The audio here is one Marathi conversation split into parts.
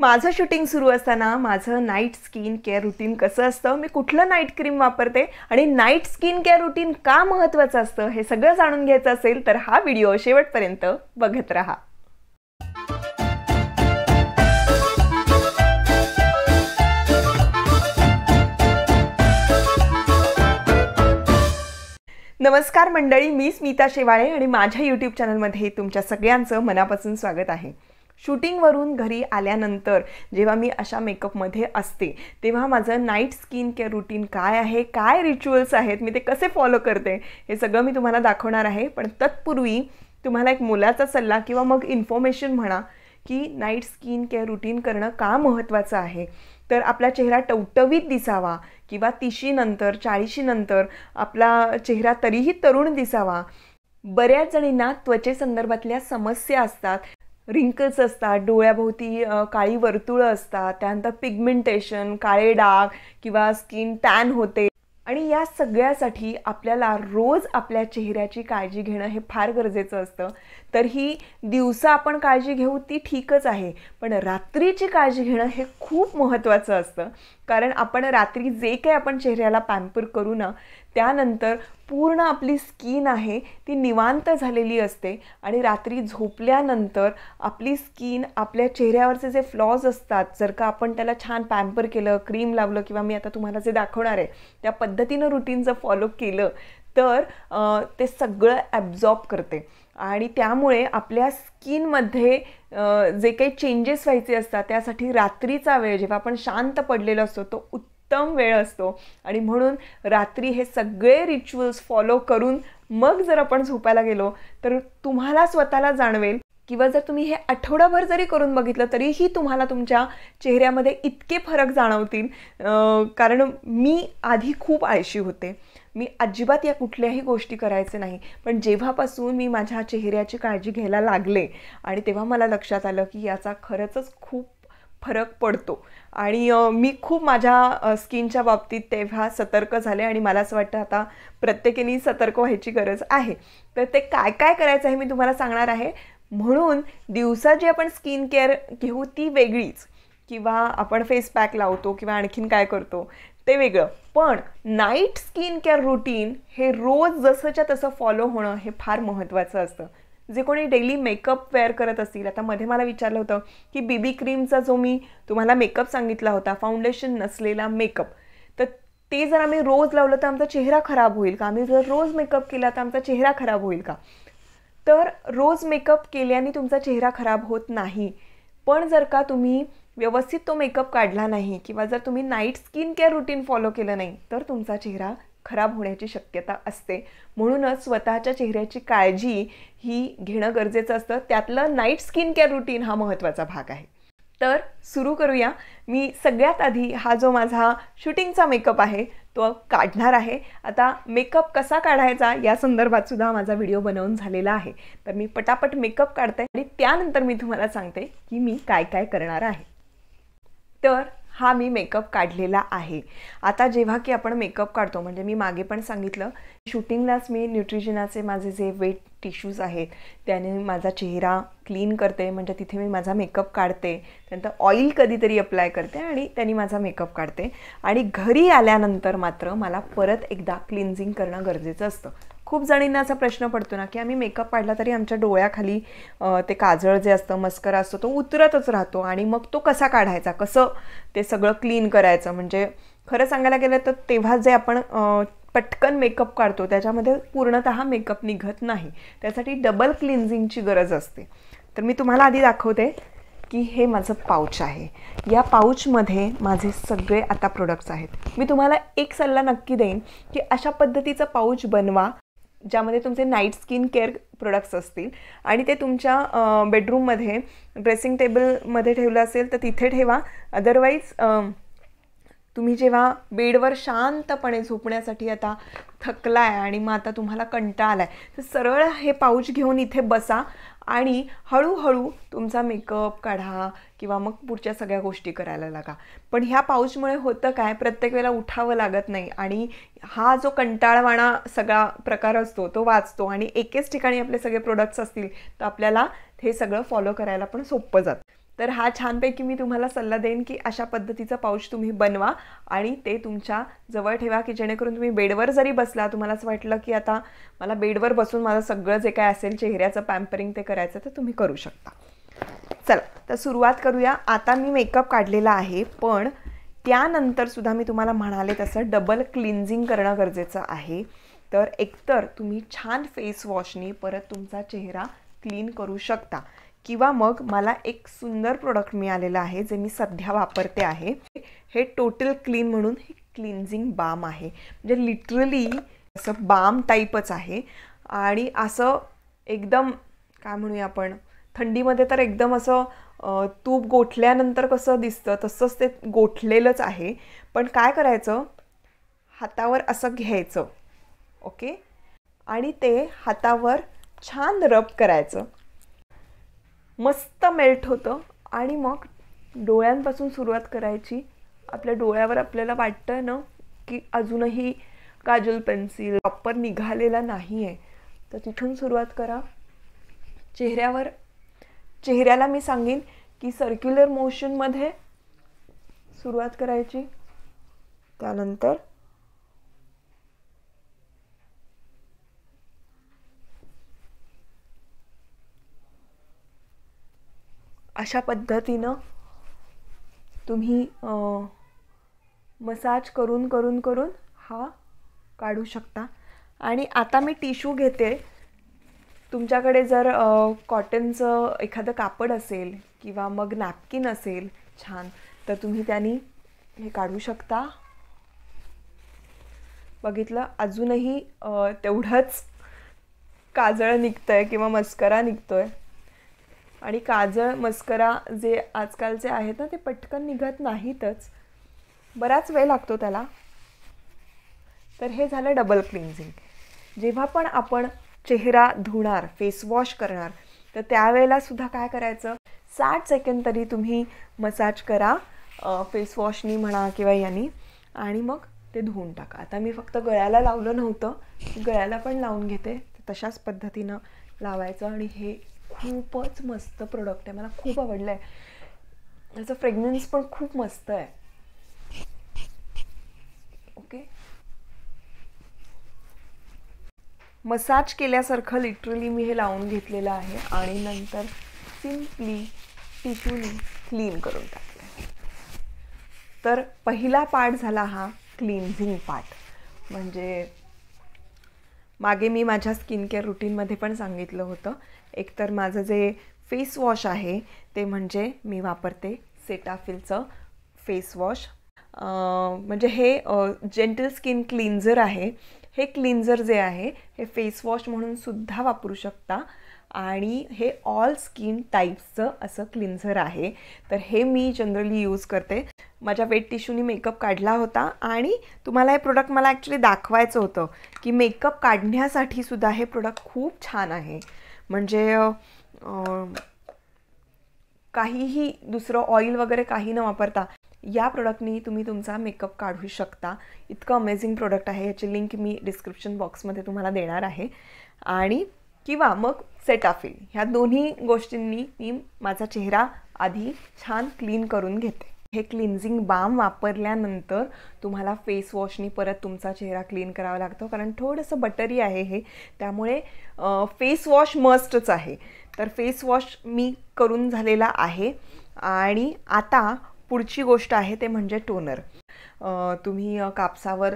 माझं शूटिंग सुरू असताना माझं नाईट स्किन केअर रुटीन कसं असतं मी कुठलं नाईट क्रीम वापरते आणि नाईट स्किन केअर रुटीन का महत्त्वाचं असतं हे सगळं जाणून घ्यायचं असेल तर हा व्हिडिओ शेवटपर्यंत बघत राहा नमस्कार मंडळी मी स्मिता शेवाळे आणि माझ्या यूट्यूब चॅनलमध्ये तुमच्या सगळ्यांचं मनापासून स्वागत आहे शूटिंगवरून घरी आल्यानंतर जेव्हा मी अशा मेकअपमध्ये असते तेव्हा माझं नाईट स्किन केअर रुटीन काय आहे काय रिच्युअल्स आहेत मी ते कसे फॉलो करते हे सगळं मी तुम्हाला दाखवणार आहे पण तत्पूर्वी तुम्हाला एक मुलाचा सल्ला किंवा मग इन्फॉर्मेशन म्हणा की नाईट स्किन केअर रुटीन करणं का महत्त्वाचं आहे तर आपला चेहरा टवटवीत दिसावा किंवा तीशीनंतर चाळीशीनंतर आपला चेहरा तरीही तरुण दिसावा बऱ्याच जणींना त्वचेसंदर्भातल्या समस्या असतात रिंकल्स असतात डोळ्याभोवती काळी वर्तुळं असतात त्यानंतर पिगमेंटेशन काळे डाग किंवा स्किन टॅन होते आणि या सगळ्यासाठी आपल्याला रोज आपल्या चेहऱ्याची काळजी घेणं हे फार गरजेचं असतं तर ही दिवसा आपण काळजी घेऊ ती ठीकच आहे पण रात्रीची काळजी घेणं हे खूप महत्त्वाचं असतं कारण आपण रात्री जे काही आपण चेहऱ्याला पॅम्पर करू ना त्यानंतर पूर्ण आपली स्किन आहे ती निवांत झालेली असते आणि रात्री झोपल्यानंतर आपली स्किन आपल्या चेहऱ्यावरचे जे फ्लॉज असतात जर का आपण त्याला छान पॅम्पर केलं क्रीम लावलं किंवा मी आता तुम्हाला जे दाखवणार आहे त्या पद्धतीनं रुटीन जर फॉलो केलं तर ते सगळं ॲब्झॉर्ब करते आणि त्यामुळे आपल्या स्किनमध्ये जे काही चेंजेस व्हायचे असतात त्यासाठी रात्रीचा वेळ जेव्हा आपण शांत पडलेलो असतो तो उत्तम उत्तम वेळ असतो आणि म्हणून रात्री हे सगळे रिच्युअल्स फॉलो करून मग जर आपण झोपायला गेलो तर तुम्हाला स्वतःला जाणवेल किंवा जर तुम्ही हे आठवडाभर जरी करून बघितलं तरीही तुम्हाला तुमच्या चेहऱ्यामध्ये इतके फरक जाणवतील कारण मी आधी खूप आळशी होते मी अजिबात या कुठल्याही गोष्टी करायचे नाही पण जेव्हापासून मी माझ्या चेहऱ्याची काळजी घ्यायला लागले आणि तेव्हा मला लक्षात आलं की याचा खरंच खूप फरक पडतो आणि मी खूप माझ्या स्किनच्या बाबतीत तेव्हा सतर्क झाले आणि मला असं वाटतं आता प्रत्येकीने सतर्क व्हायची गरज आहे तर ते काय काय करायचं आहे मी तुम्हाला सांगणार आहे म्हणून दिवसा जी आपण स्किन केअर घेऊ ती वेगळीच किंवा आपण फेस पॅक लावतो किंवा आणखीन काय करतो ते वेगळं पण नाईट स्किन केअर रुटीन हे रोज जसंच्या तसं फॉलो होणं हे फार महत्त्वाचं असतं जे कोणी डेली मेकअप वेअर करत असतील आता मध्ये मला विचारलं होतं की बीबी क्रीमचा जो मी तुम्हाला मेकअप सांगितला होता फाउंडेशन नसलेला मेकअप तर ते जर आम्ही रोज लावलं तर आमचा चेहरा खराब होईल का आम्ही जर रोज मेकअप केला तर आमचा चेहरा खराब होईल का तर रोज मेकअप केल्याने तुमचा चेहरा खराब होत नाही पण जर का तुम्ही व्यवस्थित तो मेकअप काढला नाही किंवा जर तुम्ही night skin care routine follow केलं नाही तर तुमचा चेहरा खराब होण्याची शक्यता असते म्हणूनच स्वतःच्या चेहऱ्याची काळजी ही घेणं गरजेचं असतं त्यातलं नाईट स्किन केअर रुटीन हा महत्त्वाचा भाग आहे तर सुरू करूया मी सगळ्यात आधी हा जो माझा शूटिंगचा मेकअप आहे तो काढणार आहे आता मेकअप कसा काढायचा या संदर्भात सुद्धा माझा व्हिडिओ बनवून झालेला आहे तर मी पटापट मेकअप काढते आणि त्यानंतर मी तुम्हाला सांगते की मी काय काय करणार आहे तर हा मी मेकअप काढलेला आहे आता जेव्हा की आपण मेकअप काढतो म्हणजे मी मागे पण सांगितलं शूटिंगलाच मी न्यूट्रिजनाचे माझे जे वेट टिश्यूज आहेत त्याने माझा चेहरा क्लीन करते म्हणजे तिथे मी माझा मेकअप काढते त्यानंतर ऑईल कधीतरी अप्लाय करते आणि त्यांनी माझा मेकअप काढते आणि घरी आल्यानंतर मात्र मला परत एकदा क्लिन्झिंग करणं गरजेचं असतं खूप जणींना असा प्रश्न पडतो ना की आम्ही मेकअप पाडला तरी आमच्या डोळ्याखाली ते काजळ जे असतं मस्करा असतो तो उतरतच राहतो आणि मग तो कसा काढायचा कसं ते सगळं क्लीन करायचं म्हणजे खरं सांगायला गेलं तर तेव्हा जे आपण पटकन मेकअप काढतो त्याच्यामध्ये पूर्णतः मेकअप निघत नाही त्यासाठी डबल क्लिन्झिंगची गरज असते तर मी तुम्हाला आधी दाखवते की हे माझं पाऊच आहे या पाऊचमध्ये माझे सगळे आता प्रोडक्ट्स आहेत मी तुम्हाला एक सल्ला नक्की देईन की अशा पद्धतीचं पाऊच बनवा ज्यामध्ये तुमचे नाईट स्किन केअर प्रोडक्ट्स असतील आणि ते तुमच्या बेडरूममध्ये ड्रेसिंग टेबलमध्ये ठेवलं असेल तर तिथे ठेवा अदरवाईज तुम्ही जेव्हा बेडवर शांतपणे झोपण्यासाठी आता थकला आहे आणि मग आता तुम्हाला कंटाळा आहे तर सरळ हे पाऊच घेऊन इथे बसा आणि हळूहळू तुमचा मेकअप काढा किंवा मग पुढच्या सगळ्या गोष्टी करायला लागा पण ह्या पाऊसमुळे होतं काय प्रत्येक वेळेला उठावं लागत नाही आणि हा जो कंटाळवाणा सगळा प्रकार असतो तो वाचतो आणि एकेच ठिकाणी आपले सगळे प्रोडक्ट्स असतील तर आपल्याला हे सगळं फॉलो करायला पण सोपं जातं तर हा छानपैकी मी तुम्हाला सल्ला देईन की अशा पद्धतीचा पाऊच तुम्ही बनवा आणि ते तुमच्या जवळ ठेवा की जेणेकरून तुम्ही बेडवर जरी बसला तुम्हाला असं वाटलं की आता मला बेडवर बसून माझं सगळं जे काय असेल चेहऱ्याचं पॅम्परिंग ते करायचं तर तुम्ही करू शकता चला तर सुरुवात करूया आता मी मेकअप काढलेला आहे पण त्यानंतरसुद्धा मी तुम्हाला म्हणाले तसं डबल क्लिन्झिंग करणं गरजेचं आहे तर एकतर तुम्ही छान फेस वॉशने परत तुमचा चेहरा क्लीन करू शकता किंवा मग मला एक सुंदर प्रोडक्ट मिळालेलं आहे जे मी सध्या वापरते आहे हे टोटल क्लीन म्हणून हे क्लिन्झिंग बाम आहे म्हणजे लिटरली असं बाम टाईपच आहे आणि असं एकदम काय म्हणूया आपण थंडीमध्ये तर एकदम असं तूप गोठल्यानंतर कसं दिसतं तसंच ते गोठलेलंच आहे पण काय करायचं हातावर असं घ्यायचं ओके आणि ते हातावर छान रब करायचं मस्त मेल्ट होतं आणि मग डोळ्यांपासून सुरुवात करायची आपल्या डोळ्यावर आपल्याला वाटतं ना की अजूनही काजल पेन्सिल प्रॉपर निघालेला नाही आहे तर तिथून सुरुवात करा चेहऱ्यावर चेहऱ्याला मी सांगेन की सर्क्युलर मोशनमध्ये सुरुवात करायची त्यानंतर अशा पद्धतीनं तुम्ही मसाज करून करून करून हा काढू शकता आणि आता मी टिशू घेते तुमच्याकडे जर कॉटनचं एखादं कापड असेल किंवा मग नॅपकिन असेल छान तर तुम्ही त्यांनी हे काढू शकता बघितलं अजूनही तेवढंच काजळ निघतं आहे किंवा मस्करा निघतो आहे आणि काजळ मस्करा जे आजकालचे आहेत ना ते पटकन निघत नाहीतच बराच वेळ लागतो त्याला तर हे झालं डबल क्लिन्झिंग जेव्हा पण आपण चेहरा धुणार फेसवॉश करणार तर त्यावेळेला सुद्धा काय करायचं साठ सेकंड तरी तुम्ही मसाज करा फेसवॉशनी म्हणा किंवा यांनी आणि मग ते धुवून टाका आता मी फक्त गळ्याला लावलं नव्हतं गळ्याला पण लावून घेते तशाच पद्धतीनं लावायचं आणि हे खूपच मस्त प्रोडक्ट आहे मला खूप आवडलं आहे त्याचं फ्रेग्रन्स पण खूप मस्त आहे मसाज केल्यासारखं लिटरली मी हे लावून घेतलेलं आहे आणि नंतर सिम्पली टिश्यूने क्लीन करून टाकले तर पहिला पार्ट झाला हा क्लिन्झिंग पार्ट म्हणजे मागे मी माझ्या स्किन केअर रुटीनमध्ये पण सांगितलं होतं एकतर माझं जे फेस वॉश आहे ते म्हणजे मी वापरते सेटाफिलचं फेस वॉश म्हणजे हे जेंटल स्किन क्लिन्झर आहे हे क्लिन्झर जे आहे हे फेसवॉश म्हणून सुद्धा वापरू शकता आणि हे ऑल स्किन टाईप्सचं असं क्लिन्झर आहे तर हे मी जनरली यूज करते माझ्या वेट टिश्यूनी मेकअप काढला होता आणि तुम्हाला हे प्रोडक्ट मला ॲक्च्युली दाखवायचं होतं की मेकअप काढण्यासाठी सुद्धा हे प्रोडक्ट खूप छान आहे म्हणजे काहीही दुसरं ऑइल वगैरे काही न वापरता या प्रोडक्टनी तुम्ही तुमचा मेकअप काढू शकता इतकं अमेझिंग प्रोडक्ट आहे याची लिंक मी डिस्क्रिप्शन बॉक्समध्ये तुम्हाला देणार आहे आणि किंवा मग सेटाफिल ह्या दोन्ही गोष्टींनी मी माझा चेहरा आधी छान क्लीन करून घेते हे क्लिन्झिंग बाम वापरल्यानंतर तुम्हाला फेस वॉशनी परत तुमचा चेहरा क्लीन करावा लागतो कारण थोडंसं बटरी आहे हे त्यामुळे फेस वॉश मस्टच आहे तर फेस वॉश मी करून झालेला आहे आणि आता पुढची गोष्ट आहे ते म्हणजे टोनर तुम्ही कापसावर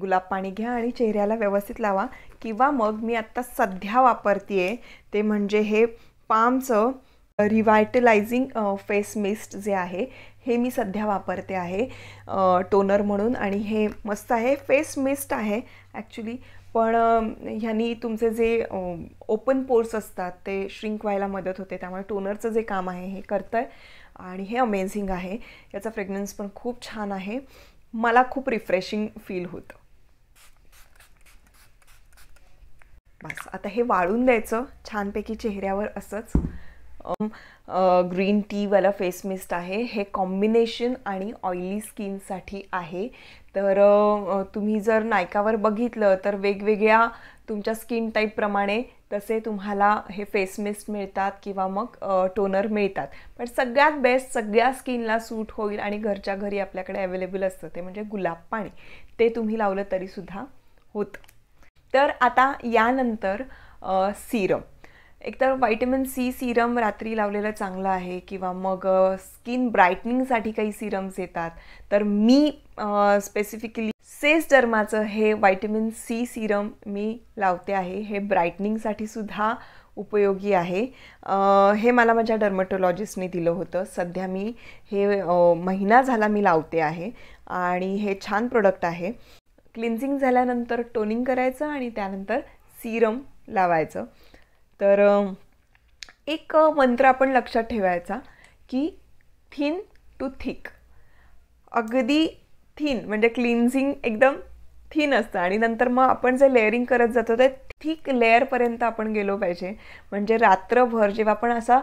गुलाब पाणी घ्या आणि चेहऱ्याला व्यवस्थित लावा किंवा मग मी आत्ता सध्या वापरते आहे ते म्हणजे हे पामचं रिव्हायटलायझिंग फेस मिस्ट जे आहे हे मी सध्या वापरते आहे टोनर म्हणून आणि हे मस्त आहे फेस मिस्ट आहे ॲक्च्युली पण ह्यांनी तुमचे जे ओपन पोर्स असतात ते श्रिंक व्हायला मदत होते त्यामुळे टोनरचं जे काम आहे हे करतं आहे आणि हे अमेझिंग आहे याचा फ्रेग्रन्स पण खूप छान आहे मला खूप रिफ्रेशिंग फील होतं बस आता हे वाळून द्यायचं छानपैकी चेहऱ्यावर असंच ग्रीन टीवाला फेस मिस्ट आहे हे कॉम्बिनेशन आणि ऑइली स्किनसाठी आहे तर तुम्ही जर नायकावर बघितलं तर वेगवेगळ्या तुमच्या स्किन टाईपप्रमाणे तसे तुम्हाला हे फेस मिस्ट मिळतात किंवा मग टोनर मिळतात पण सगळ्यात बेस्ट सगळ्या स्किनला सूट होईल आणि घरच्या घरी आपल्याकडे अवेलेबल असतं ते म्हणजे गुलाब पाणी ते तुम्ही लावलं तरीसुद्धा होत तर आता यानंतर सिरम एकतर व्हायटमिन सी सिरम रात्री लावलेलं चांगलं आहे किंवा मग स्किन ब्राईटनिंगसाठी काही सिरम्स येतात तर मी स्पेसिफिकली सेस डर्माचं हे व्हायटमिन सी सिरम मी लावते आहे हे ब्राईटनिंगसाठी सुद्धा उपयोगी आहे हे मला माझ्या डर्मटोलॉजिस्टने दिलं होतं सध्या मी हे महिना झाला मी लावते आहे आणि हे छान प्रोडक्ट आहे क्लिन्झिंग झाल्यानंतर टोनिंग करायचं आणि त्यानंतर सिरम लावायचं तर एक मंत्र आपण लक्षात ठेवायचा की थिन टू थिक अगदी थीन म्हणजे क्लिन्झिंग एकदम थीन असतं आणि नंतर मग आपण जे लेअरिंग करत जातो ते थिक लेअरपर्यंत आपण गेलो पाहिजे म्हणजे रात्रभर जेव्हा आपण असा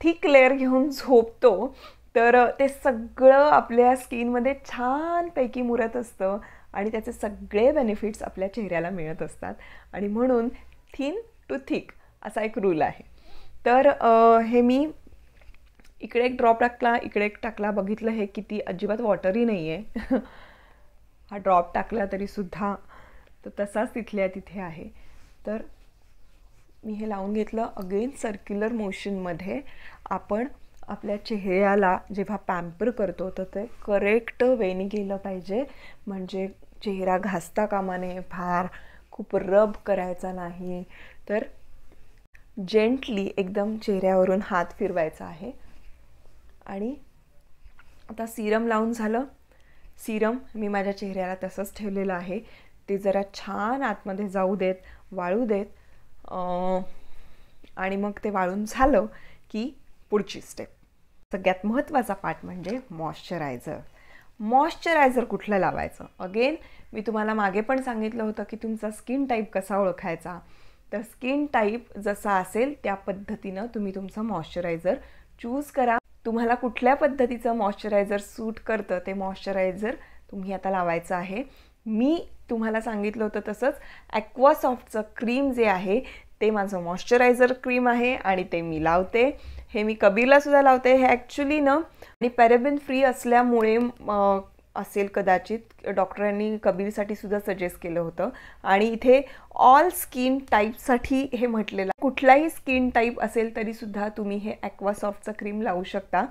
थिक लेअर घेऊन झोपतो तर ते सगळं आपल्या स्किनमध्ये छानपैकी मुरत असतं आणि त्याचे सगळे बेनिफिट्स आपल्या चेहऱ्याला मिळत असतात आणि म्हणून थीन टू थिक असा एक रूल आहे तर हे मी इकडे एक ड्रॉप टाकला इकडे एक टाकला बघितलं हे किती अजिबात वॉटरही नाही आहे हा ड्रॉप टाकला तरीसुद्धा तर तसाच तिथल्या तिथे आहे तर मी हे लावून घेतलं अगेन सर्क्युलर मोशनमध्ये आपण आपल्या चेहऱ्याला जेव्हा पॅम्पर करतो तर ते करेक्ट वेनी केलं पाहिजे म्हणजे चेहरा घासता कामा नये फार खूप रब करायचा नाही तर जेंटली एकदम चेहऱ्यावरून हात फिरवायचा आहे आणि आता सिरम लावून झालं सिरम मी माझ्या चेहऱ्याला तसंच ठेवलेलं आहे ते जरा छान आतमध्ये जाऊ देत वाळू देत आणि मग ते वाळून झालं की पुढची स्टेप सगळ्यात महत्त्वाचा पार्ट म्हणजे मॉइश्चरायझर मॉइश्चरायझर कुठलं लावायचं अगेन मी तुम्हाला मागे पण सांगितलं होतं की तुमचा स्किन टाईप कसा ओळखायचा तर स्किन टाईप जसा असेल त्या पद्धतीनं तुम्ही तुमचं मॉइश्चरायझर चूज करा तुम्हाला कुठल्या पद्धतीचं मॉइश्चरायझर सूट करतं ते मॉइश्चरायझर तुम्ही आता लावायचं आहे मी तुम्हाला सांगितलं होतं तसंच ॲक्वासॉफ्टचं क्रीम जे आहे ते माझं मॉइश्चरायझर क्रीम आहे आणि ते मी लावते हे मी कबीरलासुद्धा लावते हे ॲक्च्युली ना आणि पॅरेबिन फ्री असल्यामुळे असेल कदाचित डॉक्टरांनी कबीरसाठी सुद्धा सजेस्ट केलं होतं आणि इथे ऑल स्किन टाईपसाठी हे म्हटलेलं कुठलाही स्किन टाईप असेल तरीसुद्धा तुम्ही हे ॲक्वासॉफ्टचं क्रीम लावू शकता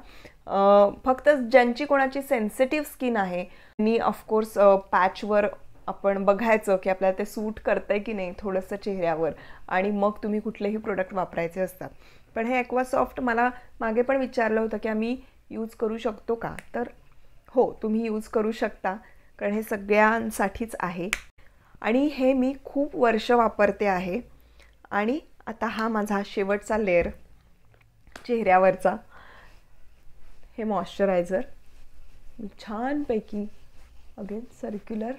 फक्त ज्यांची कोणाची सेन्सिटिव्ह स्किन आहे आणि ऑफकोर्स पॅचवर आपण बघायचं की आपल्याला ते सूट करतं आहे की नाही थोडंसं चेहऱ्यावर आणि मग तुम्ही कुठलेही प्रोडक्ट वापरायचे असतात पण हे ॲक्वासॉफ्ट मला मागे पण विचारलं होतं की आम्ही यूज करू शकतो का तर हो तुम्ही यूज करू शकता कारण हे सगळ्यांसाठीच आहे आणि हे मी खूप वर्ष वापरते आहे आणि आता हा माझा शेवटचा लेअर चेहऱ्यावरचा हे मॉइश्चरायझर छानपैकी अगेन सर्क्युलर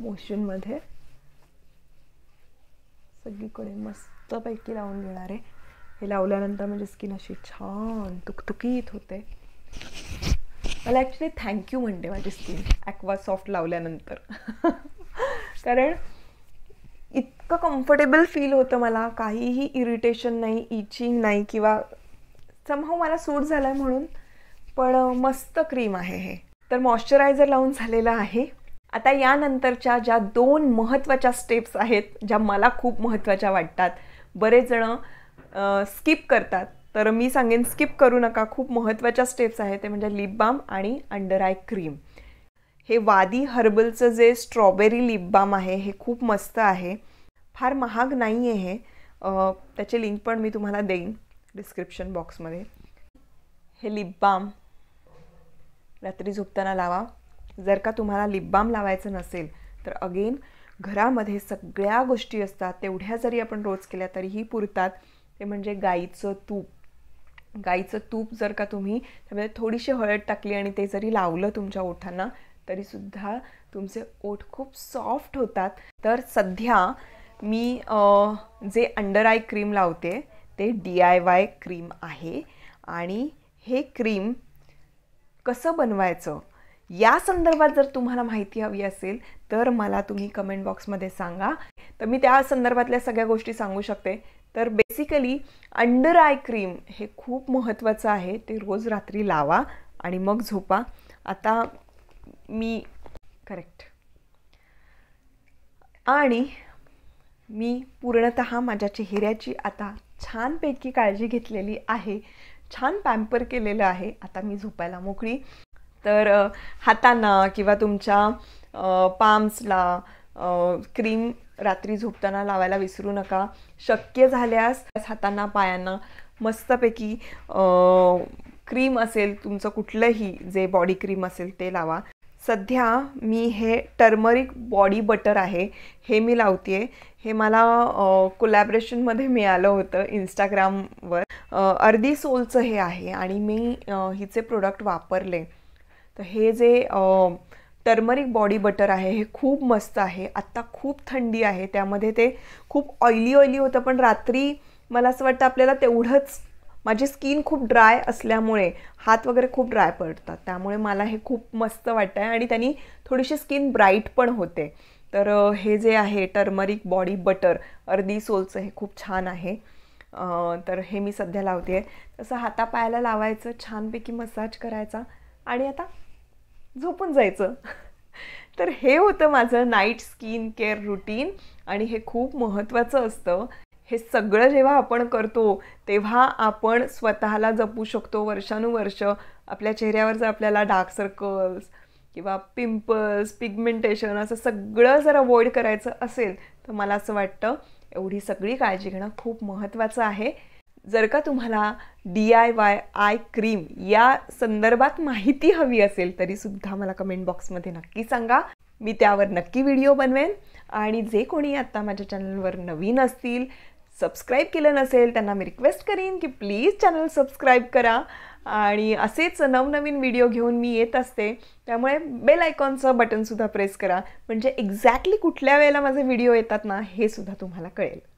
मोशनमध्ये सगळीकडे मस्तपैकी लावून घेणार आहे हे लावल्यानंतर म्हणजे स्किन अशी छान तुकतुकीत होते मला ॲक्च्युली थँक्यू म्हणते माझी स्किन ॲक्वा सॉफ्ट लावल्यानंतर कारण इतकं कम्फर्टेबल फील होतं मला काहीही इरिटेशन नाही इचिंग नाही किंवा समहाव मला सूट झाला आहे म्हणून पण मस्त क्रीम आहे हे तर मॉइश्चरायझर लावून झालेलं आहे आता यानंतरच्या ज्या दोन महत्त्वाच्या स्टेप्स आहेत ज्या मला खूप महत्त्वाच्या वाटतात बरेच जण स्किप करतात तर मी सांगेन स्किप करू नका खूप महत्त्वाच्या स्टेप्स आहेत ते म्हणजे लिप बाम आणि अंडर आय क्रीम हे वादी हर्बलचं जे स्ट्रॉबेरी लिप बाम आहे हे खूप मस्त आहे फार महाग नाही आहे हे त्याचे लिंक पण मी तुम्हाला देईन डिस्क्रिप्शन बॉक्समध्ये हे लिप बाम रात्री झोपताना लावा जर का तुम्हाला लिप बाम लावायचं नसेल तर अगेन घरामध्ये सगळ्या गोष्टी असतात तेवढ्या जरी आपण रोज केल्या तरीही पुरतात ते म्हणजे गाईचं तूप गाईचं तूप जर का तुम्ही त्यामध्ये थोडीशी हळद टाकली आणि ते जरी लावलं तुमच्या ओठांना तरीसुद्धा तुमचे ओठ खूप सॉफ्ट होतात तर सध्या मी जे अंडर आय क्रीम लावते ते डी आय वाय क्रीम आहे आणि हे क्रीम कसं बनवायचं या संदर्भात जर तुम्हाला माहिती हवी असेल तर मला तुम्ही कमेंट बॉक्समध्ये सांगा तर मी त्या संदर्भातल्या सगळ्या गोष्टी सांगू शकते तर बेसिकली अंडर आय क्रीम हे खूप महत्त्वाचं आहे ते रोज रात्री लावा आणि मग झोपा आता मी करेक्ट आणि मी पूर्णत माझ्या चेहऱ्याची आता छानपैकी काळजी घेतलेली आहे छान पॅम्पर केलेलं आहे आता मी झोपायला मोकळी तर हातांना किंवा तुमच्या पाम्सला क्रीम रात्री झोपताना लावायला विसरू नका शक्य झाल्यास हातांना पायांना मस्तपैकी क्रीम असेल तुमचं कुठलंही जे बॉडी क्रीम असेल ते लावा सध्या मी हे टर्मरिक बॉडी बटर आहे हे मी लावते हे मला कोलॅबरेशनमध्ये मिळालं होतं इंस्टाग्रामवर अर्धी सोलचं हे आहे आणि मी हिचे प्रोडक्ट वापरले तर हे जे टर्मरिक बॉडी बटर आहे हे खूप मस्त आहे आत्ता खूप थंडी आहे त्यामध्ये ते खूप ऑइली ऑइली होतं पण रात्री मला असं वाटतं आपल्याला तेवढंच माझी स्किन खूप ड्राय असल्यामुळे हात वगैरे खूप ड्राय पडतात त्यामुळे मला हे खूप मस्त वाटतं आहे आणि त्यांनी थोडीशी स्किन ब्राईट पण होते तर हे जे आहे टर्मरिक बॉडी बटर अर्धी सोलचं हे खूप छान आहे तर हे मी सध्या लावते आहे तसं हातापायाला लावायचं छानपैकी मसाज करायचा आणि आता झोपून जायचं तर हे होतं माझं नाईट स्किन केअर रुटीन आणि हे खूप महत्त्वाचं असतं हे सगळं जेव्हा आपण करतो तेव्हा आपण स्वतःला जपू शकतो वर्षानुवर्ष आपल्या चेहऱ्यावर जर आपल्याला डार्क सर्कल्स किंवा पिंपल्स पिगमेंटेशन असं सगळं जर अवॉइड करायचं असेल तर मला असं वाटतं एवढी सगळी काळजी घेणं खूप महत्त्वाचं आहे जर का तुम्हाला D I Y eye cream या संदर्भात माहिती हवी असेल तरीसुद्धा मला कमेंट बॉक्समध्ये नक्की सांगा मी त्यावर नक्की व्हिडिओ बनवेन आणि जे कोणी आत्ता माझ्या चॅनलवर नवीन असतील सबस्क्राईब केलं नसेल त्यांना मी रिक्वेस्ट करीन की प्लीज चॅनल सबस्क्राईब करा आणि असेच नवनवीन व्हिडिओ घेऊन मी येत असते त्यामुळे बेल आयकॉनचं बटनसुद्धा प्रेस करा म्हणजे एक्झॅक्टली कुठल्या वेळेला माझे व्हिडिओ येतात ना हे सुद्धा तुम्हाला कळेल